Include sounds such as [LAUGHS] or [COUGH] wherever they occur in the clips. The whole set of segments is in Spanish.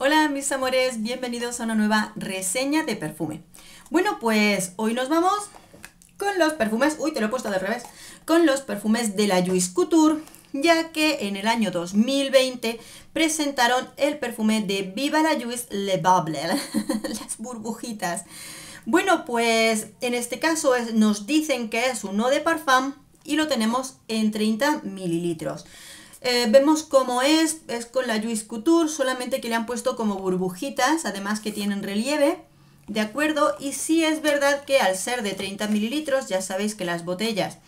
Hola mis amores, bienvenidos a una nueva reseña de perfume. Bueno, pues hoy nos vamos con los perfumes, uy, te lo he puesto de revés, con los perfumes de la Louis Couture, ya que en el año 2020 presentaron el perfume de Viva la Louis Le Bubble, [LAUGHS] las burbujitas. Bueno, pues en este caso nos dicen que es uno de parfum y lo tenemos en 30 mililitros. Eh, vemos cómo es, es con la Juice Couture, solamente que le han puesto como burbujitas, además que tienen relieve, ¿de acuerdo? Y sí es verdad que al ser de 30 mililitros, ya sabéis que las botellas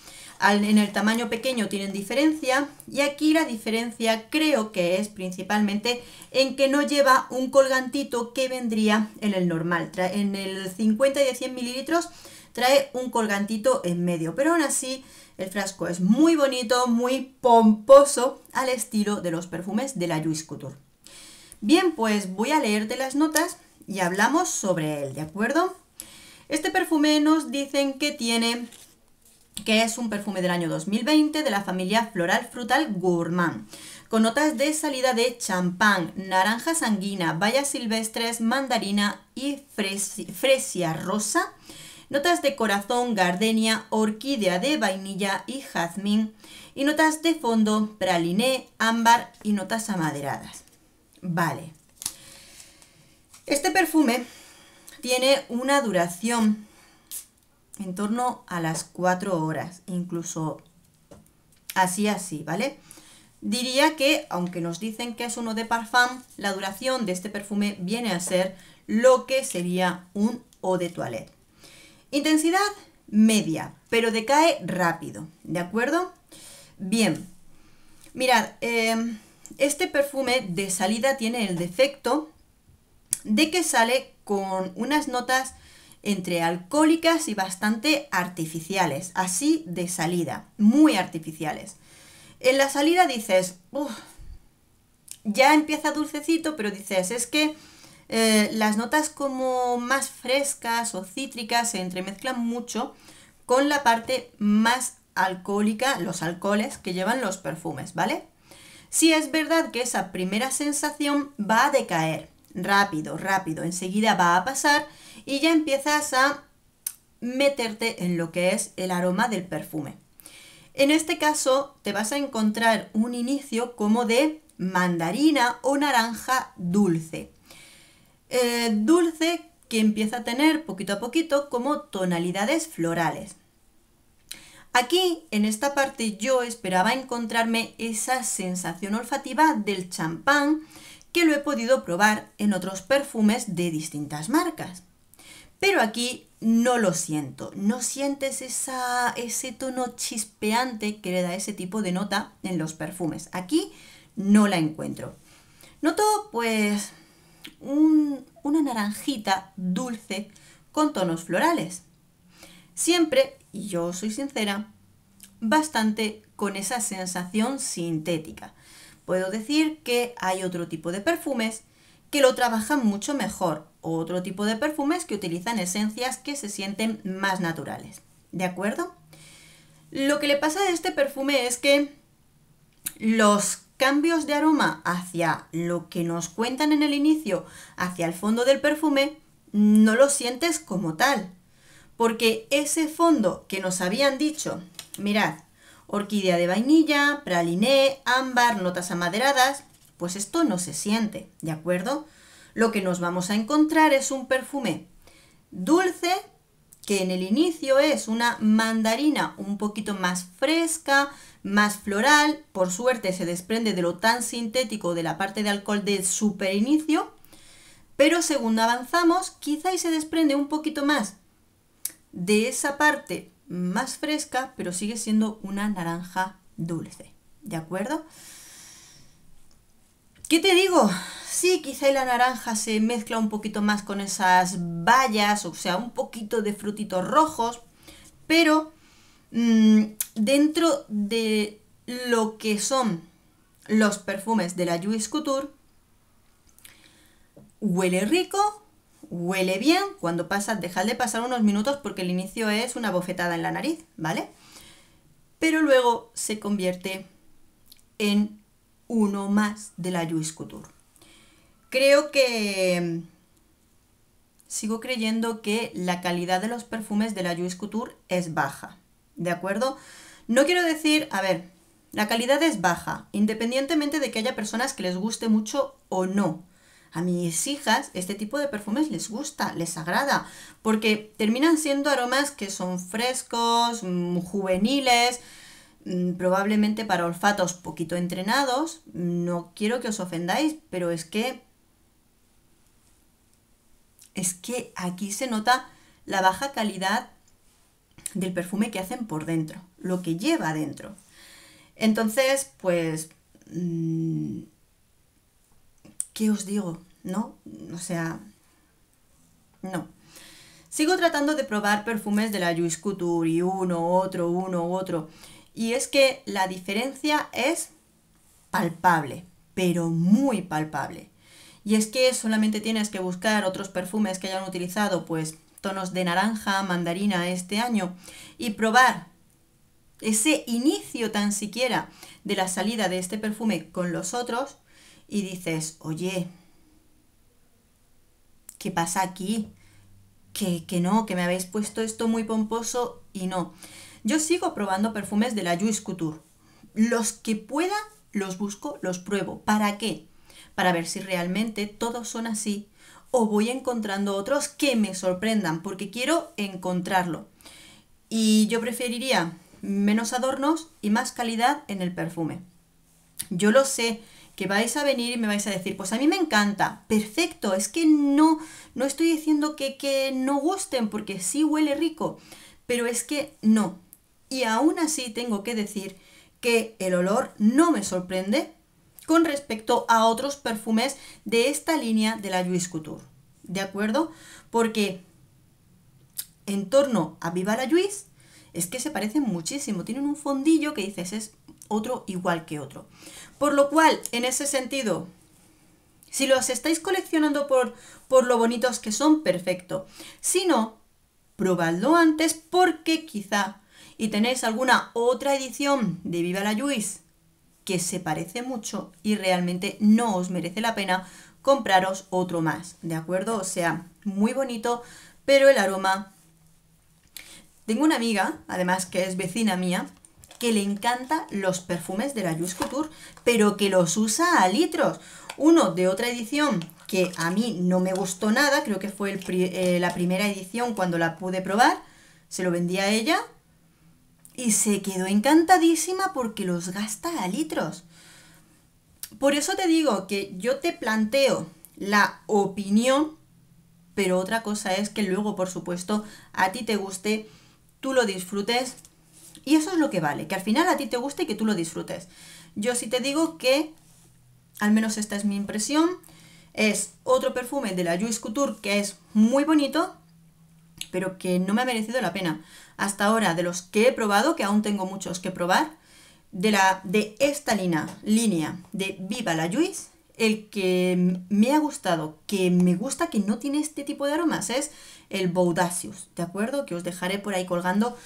en el tamaño pequeño tienen diferencia, y aquí la diferencia creo que es principalmente en que no lleva un colgantito que vendría en el normal, en el 50 y de 100 mililitros trae un colgantito en medio, pero aún así el frasco es muy bonito, muy pomposo, al estilo de los perfumes de la Louis Couture. Bien, pues voy a leerte las notas y hablamos sobre él, ¿de acuerdo? Este perfume nos dicen que tiene que es un perfume del año 2020 de la familia floral frutal gourmand, con notas de salida de champán, naranja sanguina, bayas silvestres, mandarina y fresia rosa, notas de corazón, gardenia, orquídea de vainilla y jazmín, y notas de fondo, praliné, ámbar y notas amaderadas. Vale. Este perfume tiene una duración en torno a las 4 horas, incluso así así, ¿vale? Diría que, aunque nos dicen que es uno de parfum, la duración de este perfume viene a ser lo que sería un eau de toilette. Intensidad media, pero decae rápido, ¿de acuerdo? Bien, mirad, em, este perfume de salida tiene el defecto de que sale con unas notas entre alcohólicas y bastante artificiales, así de salida, muy artificiales. En la salida dices, ya empieza dulcecito, pero dices, es que eh, las notas como más frescas o cítricas se entremezclan mucho con la parte más alcohólica, los alcoholes que llevan los perfumes, ¿vale? Sí es verdad que esa primera sensación va a decaer, rápido, rápido, enseguida va a pasar y ya empiezas a meterte en lo que es el aroma del perfume. En este caso te vas a encontrar un inicio como de mandarina o naranja dulce. Eh, dulce que empieza a tener poquito a poquito como tonalidades florales. Aquí, en esta parte, yo esperaba encontrarme esa sensación olfativa del champán que lo he podido probar en otros perfumes de distintas marcas. Pero aquí no lo siento, no sientes esa, ese tono chispeante que le da ese tipo de nota en los perfumes. Aquí no la encuentro. Noto pues una naranjita dulce con tonos florales. Siempre, y yo soy sincera, bastante con esa sensación sintética. Puedo decir que hay otro tipo de perfumes que lo trabajan mucho mejor, otro tipo de perfumes que utilizan esencias que se sienten más naturales. ¿De acuerdo? Lo que le pasa a este perfume es que los cambios de aroma hacia lo que nos cuentan en el inicio, hacia el fondo del perfume, no lo sientes como tal. Porque ese fondo que nos habían dicho, mirad, orquídea de vainilla, praliné, ámbar, notas amaderadas, pues esto no se siente, ¿de acuerdo? Lo que nos vamos a encontrar es un perfume dulce que en el inicio es una mandarina un poquito más fresca, más floral, por suerte se desprende de lo tan sintético de la parte de alcohol del super inicio, pero según avanzamos quizá y se desprende un poquito más de esa parte más fresca, pero sigue siendo una naranja dulce, ¿de acuerdo? ¿Qué te digo? Sí, quizá la naranja se mezcla un poquito más con esas bayas, o sea, un poquito de frutitos rojos, pero mm, dentro de lo que son los perfumes de la Juice Couture, huele rico, huele bien, cuando pasas, dejad de pasar unos minutos porque el inicio es una bofetada en la nariz, ¿vale? Pero luego se convierte en uno más de la Juice Couture. Creo que mm, sigo creyendo que la calidad de los perfumes de la Juice Couture es baja, ¿de acuerdo? No quiero decir, a ver, la calidad es baja, independientemente de que haya personas que les guste mucho o no. A mis hijas este tipo de perfumes les gusta, les agrada, porque terminan siendo aromas que son frescos, mm, juveniles, Mm, probablemente para olfatos poquito entrenados, no quiero que os ofendáis, pero es que es que aquí se nota la baja calidad del perfume que hacen por dentro, lo que lleva dentro. Entonces, pues mm, ¿qué os digo? ¿No? O sea, no. Sigo tratando de probar perfumes de la Juice Couture y uno, otro, uno, otro. Y es que la diferencia es palpable, pero muy palpable. Y es que solamente tienes que buscar otros perfumes que hayan utilizado, pues, tonos de naranja, mandarina este año, y probar ese inicio tan siquiera de la salida de este perfume con los otros, y dices, oye, ¿qué pasa aquí? Que, que no, que me habéis puesto esto muy pomposo y no. Yo sigo probando perfumes de la Juice Couture. Los que pueda, los busco, los pruebo. ¿Para qué? Para ver si realmente todos son así o voy encontrando otros que me sorprendan, porque quiero encontrarlo. Y yo preferiría menos adornos y más calidad en el perfume. Yo lo sé que vais a venir y me vais a decir, pues a mí me encanta, perfecto, es que no, no estoy diciendo que, que no gusten porque sí huele rico, pero es que no, y aún así tengo que decir que el olor no me sorprende con respecto a otros perfumes de esta línea de la louis Couture, ¿de acuerdo? Porque en torno a Viva la Juice es que se parecen muchísimo, tienen un fondillo que dices es otro igual que otro. Por lo cual, en ese sentido, si los estáis coleccionando por, por lo bonitos que son, perfecto. Si no, probadlo antes porque quizá y tenéis alguna otra edición de Viva la Juice que se parece mucho y realmente no os merece la pena compraros otro más, ¿de acuerdo? O sea, muy bonito, pero el aroma... Tengo una amiga, además que es vecina mía, que le encanta los perfumes de la Juice Couture, pero que los usa a litros. Uno de otra edición que a mí no me gustó nada, creo que fue eh, la primera edición cuando la pude probar, se lo vendía a ella y se quedó encantadísima porque los gasta a litros. Por eso te digo que yo te planteo la opinión, pero otra cosa es que luego, por supuesto, a ti te guste, tú lo disfrutes y eso es lo que vale, que al final a ti te guste y que tú lo disfrutes. Yo sí te digo que, al menos esta es mi impresión, es otro perfume de la Juice Couture que es muy bonito, pero que no me ha merecido la pena. Hasta ahora, de los que he probado, que aún tengo muchos que probar, de, la, de esta línea, línea de Viva la Juice, el que me ha gustado, que me gusta, que no tiene este tipo de aromas, es el boudacius ¿de acuerdo? Que os dejaré por ahí colgando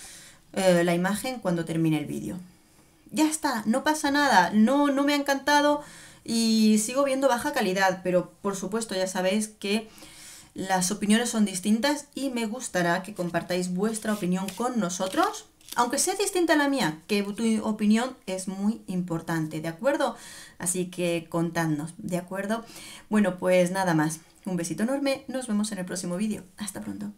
eh, la imagen cuando termine el vídeo. Ya está, no pasa nada, no, no me ha encantado y sigo viendo baja calidad, pero por supuesto ya sabéis que las opiniones son distintas y me gustará que compartáis vuestra opinión con nosotros. Aunque sea distinta a la mía, que tu opinión es muy importante, ¿de acuerdo? Así que contadnos, ¿de acuerdo? Bueno, pues nada más. Un besito enorme, nos vemos en el próximo vídeo. Hasta pronto.